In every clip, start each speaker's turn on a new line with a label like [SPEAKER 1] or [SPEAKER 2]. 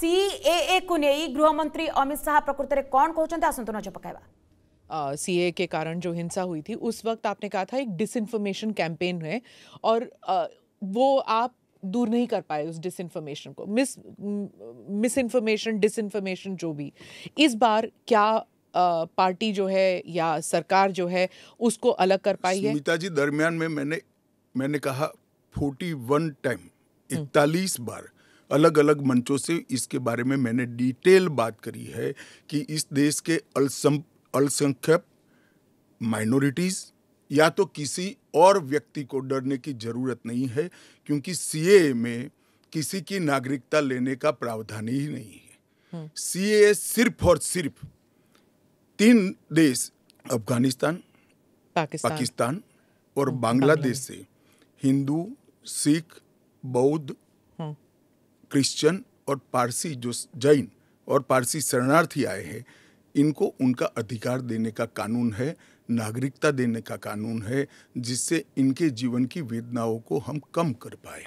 [SPEAKER 1] CAA को नहीं गृहमंत्री अमित शाह प्रकृत में कौन कहते आसतु नजर पक सी uh, ए के कारण जो हिंसा हुई थी उस वक्त आपने कहा था एक डिसइंफॉर्मेशन कैंपेन है और uh, वो आप दूर नहीं कर पाए उस डिसइंफॉर्मेशन को मिस मिस इन्फॉर्मेशन डिसइंफॉर्मेशन जो भी इस बार क्या आ, पार्टी जो है या सरकार जो है उसको अलग कर पाई है सुमिता
[SPEAKER 2] जी दरमियान में मैंने मैंने कहा फोर्टी वन टाइम इकतालीस बार अलग अलग मंचों से इसके बारे में मैंने डिटेल बात करी है कि इस देश के अल्सम अल्पसंख्यक माइनॉरिटीज़ या तो किसी और व्यक्ति को डरने की ज़रूरत नहीं है क्योंकि सी में किसी की नागरिकता लेने का प्रावधान ही नहीं है सी हम्म। सिर्फ और सिर्फ तीन देश अफगानिस्तान पाकिस्तान, पाकिस्तान और हम्म, बांग्लादेश से हिंदू सिख बौद्ध क्रिश्चियन और पारसी जो जैन और पारसी शरणार्थी आए हैं इनको उनका अधिकार देने का कानून है नागरिकता देने का कानून है जिससे इनके जीवन की वेदनाओं को हम कम कर पाए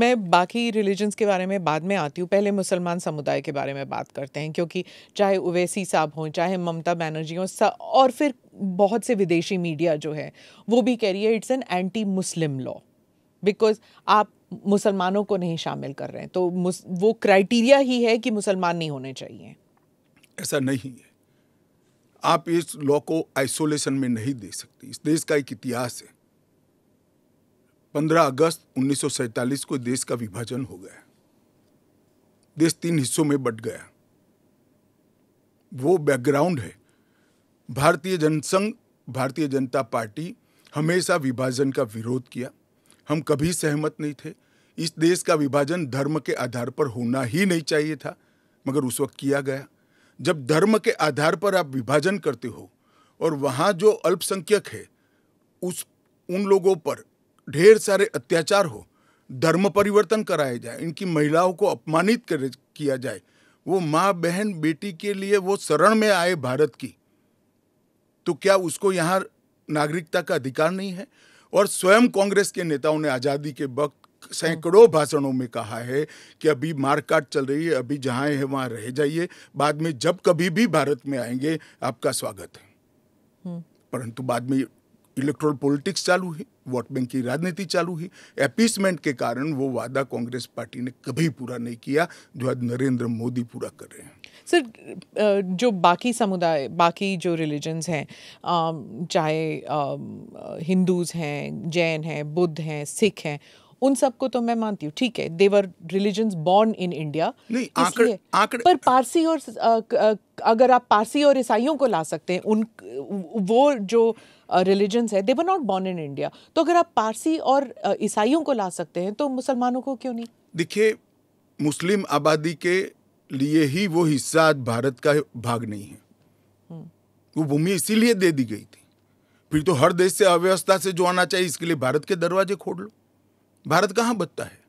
[SPEAKER 1] मैं बाकी रिलीजन्स के बारे में बाद में आती हूँ पहले मुसलमान समुदाय के बारे में बात करते हैं क्योंकि चाहे उवैसी साहब हों चाहे ममता बनर्जी हों और फिर बहुत से विदेशी मीडिया जो है वो भी कह रही है it's an anti Muslim law because आप मुसलमानों को नहीं शामिल कर रहे हैं तो वो क्राइटेरिया ही है कि मुसलमान नहीं होने चाहिए
[SPEAKER 2] ऐसा नहीं है आप इस लॉ को आइसोलेशन में नहीं दे सकते इस देश का एक इतिहास है 15 अगस्त उन्नीस को देश का विभाजन हो गया देश तीन हिस्सों में बट गया वो बैकग्राउंड है भारतीय जनसंघ भारतीय जनता पार्टी हमेशा विभाजन का विरोध किया हम कभी सहमत नहीं थे इस देश का विभाजन धर्म के आधार पर होना ही नहीं चाहिए था मगर उस वक्त किया गया जब धर्म के आधार पर आप विभाजन करते हो और वहाँ जो अल्पसंख्यक है उस उन लोगों पर ढेर सारे अत्याचार हो धर्म परिवर्तन कराया जाए इनकी महिलाओं को अपमानित कर किया जाए वो माँ बहन बेटी के लिए वो शरण में आए भारत की तो क्या उसको यहाँ नागरिकता का अधिकार नहीं है और स्वयं कांग्रेस के नेताओं ने आज़ादी के वक्त सैकड़ों भाषणों में कहा है कि अभी मारकाट चल रही है अभी जहाँ है वहाँ रह जाइए बाद में जब कभी भी भारत में आएंगे आपका स्वागत है हम्म। परंतु बाद में इलेक्ट्रोल पॉलिटिक्स चालू हुई वोट बैंक की राजनीति चालू हुई एपीसमेंट के कारण वो वादा कांग्रेस पार्टी ने कभी पूरा नहीं किया जो आज नरेंद्र मोदी पूरा कर रहे हैं
[SPEAKER 1] सर जो बाकी समुदाय बाकी जो रिलीजन्स हैं चाहे हिंदूज़ हैं जैन हैं बुद्ध हैं सिख हैं उन सबको तो मैं मानती हूँ ठीक है their religion born in India पर पारसी और अगर आप पारसी और ईसाइयों को ला सकते हैं उन वो जो रिलीजन्स है they're not born in India तो अगर आप पारसी और ईसाइयों को ला सकते हैं तो मुसलमानों को क्यों नहीं
[SPEAKER 2] देखिए मुस्लिम आबादी के लिए ही वो हिस्सा भारत का भाग नहीं है हम्म। वो भूमि इसीलिए दे दी गई थी फिर तो हर देश से अव्यवस्था से जो आना चाहिए इसके लिए भारत के दरवाजे खोल लो भारत कहां बचता है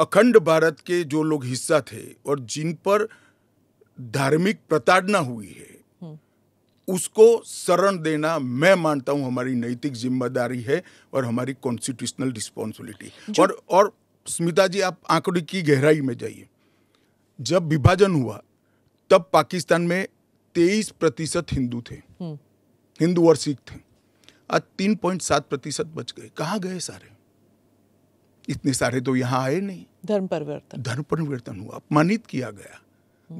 [SPEAKER 2] अखंड भारत के जो लोग हिस्सा थे और जिन पर धार्मिक प्रताड़ना हुई है हम्म। उसको शरण देना मैं मानता हूं हमारी नैतिक जिम्मेदारी है और हमारी कॉन्स्टिट्यूशनल रिस्पॉन्सिबिलिटी और और स्मिता जी आप आंकड़े की गहराई में जाइए जब विभाजन हुआ तब पाकिस्तान में तेईस प्रतिशत हिंदू थे हम्म। हिंदू और सिख थे आज तीन पॉइंट सात प्रतिशत बच गए कहाँ गए सारे इतने सारे तो यहाँ आए नहीं धर्म परिवर्तन धर्म परिवर्तन हुआ अपमानित किया गया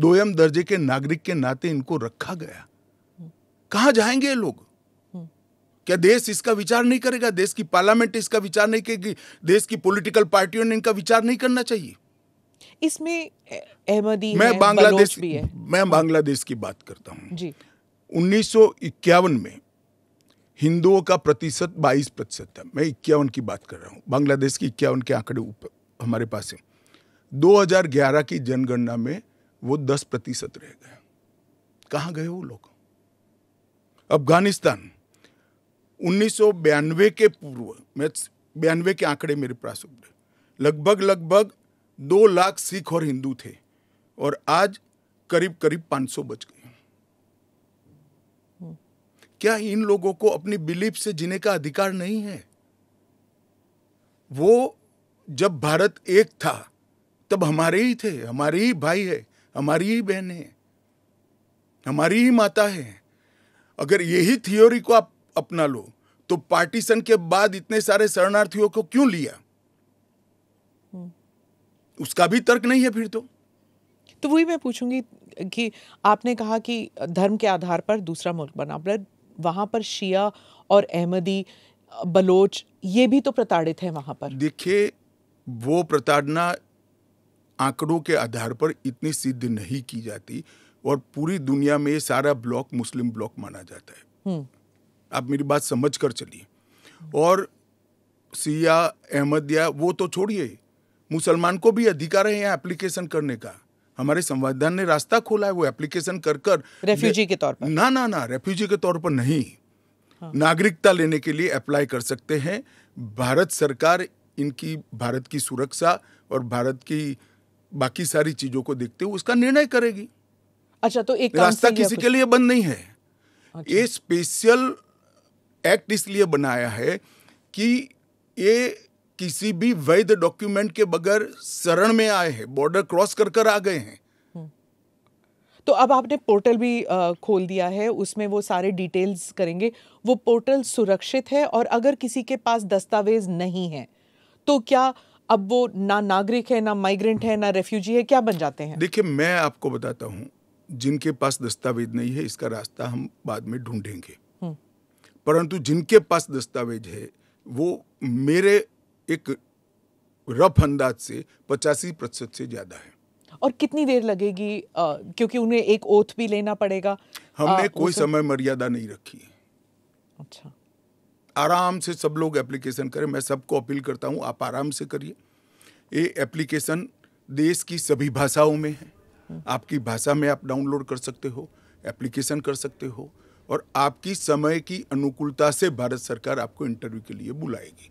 [SPEAKER 2] दोयम दर्जे के नागरिक के नाते इनको रखा गया कहा जाएंगे लोग क्या देश इसका विचार नहीं करेगा देश की पार्लियामेंट इसका विचार नहीं करेगी देश की पॉलिटिकल पार्टियों ने इनका विचार नहीं करना चाहिए इसमें अहमदी मैं बांग्लादेश मैं बांग्लादेश की बात करता हूँ उन्नीस में हिंदुओं का प्रतिशत 22 प्रतिशत है मैं इक्यावन की बात कर रहा हूँ बांग्लादेश की इक्यावन के आंकड़े ऊपर हमारे पास है 2011 की जनगणना में वो 10 प्रतिशत रह गए कहाँ गए वो लोग अफगानिस्तान उन्नीस के पूर्व मैं बयानवे के आंकड़े मेरे पास लगभग लगभग दो लाख सिख और हिंदू थे और आज करीब करीब 500 बच गए क्या इन लोगों को अपनी बिलीफ से जीने का अधिकार नहीं है वो जब भारत एक था तब हमारे ही थे हमारे ही भाई है हमारी ही बहन है हमारी ही माता है अगर यही थियोरी को आप अपना लो तो पार्टीशन के बाद इतने सारे शरणार्थियों को क्यों लिया उसका भी तर्क नहीं है फिर तो
[SPEAKER 1] तो वही मैं पूछूंगी कि आपने कहा कि धर्म के आधार पर दूसरा मुल्क बना वहाँ पर शिया और अहमदी बलोच ये भी तो
[SPEAKER 2] प्रताड़ित है वहाँ पर देखिए वो प्रताड़ना आंकड़ों के आधार पर इतनी सिद्ध नहीं की जाती और पूरी दुनिया में सारा ब्लॉक मुस्लिम ब्लॉक माना जाता है हम्म। आप मेरी बात समझ कर चलिए और सिया अहमदिया वो तो छोड़िए मुसलमान को भी अधिकार है यहाँ एप्लीकेशन करने का हमारे संविधान ने रास्ता खोला है वो एप्लीकेशन कर कर रेफ्यूजी के तौर पर ना ना ना रेफ्यूजी के तौर पर नहीं हाँ। नागरिकता लेने के लिए अप्लाई कर सकते हैं भारत सरकार इनकी भारत की सुरक्षा और भारत की बाकी सारी चीजों को देखते हुए उसका निर्णय करेगी
[SPEAKER 1] अच्छा तो एक रास्ता किसी के लिए
[SPEAKER 2] बंद नहीं है अच्छा। ये स्पेशल एक्ट इसलिए बनाया है कि ये किसी भी वैध डॉक्यूमेंट के बगैर शरण में आए हैं बॉर्डर क्रॉस कर कर आ गए हैं हम्म।
[SPEAKER 1] तो अब आपने पोर्टल भी खोल दिया है उसमें वो सारे डिटेल्स करेंगे वो पोर्टल सुरक्षित है और अगर किसी के पास दस्तावेज नहीं है तो क्या अब वो ना नागरिक है ना माइग्रेंट है ना रेफ्यूजी है क्या बन
[SPEAKER 2] जाते हैं देखिए मैं आपको बताता हूँ जिनके पास दस्तावेज नहीं है इसका रास्ता हम बाद में ढूंढेंगे हम्म। परंतु जिनके पास दस्तावेज है वो मेरे एक रफ अंदाज से पचासी प्रतिशत से ज्यादा है
[SPEAKER 1] और कितनी देर लगेगी आ, क्योंकि उन्हें एक ओथ भी लेना पड़ेगा हमने आ, कोई समय
[SPEAKER 2] मर्यादा नहीं रखी है अच्छा आराम से सब लोग एप्लीकेशन करें मैं सबको अपील करता हूँ आप आराम से करिए ये एप्लीकेशन देश की सभी भाषाओं में है आपकी भाषा में आप डाउनलोड कर सकते हो एप्लीकेशन कर सकते हो और आपकी समय की अनुकूलता से भारत सरकार आपको इंटरव्यू के लिए बुलाएगी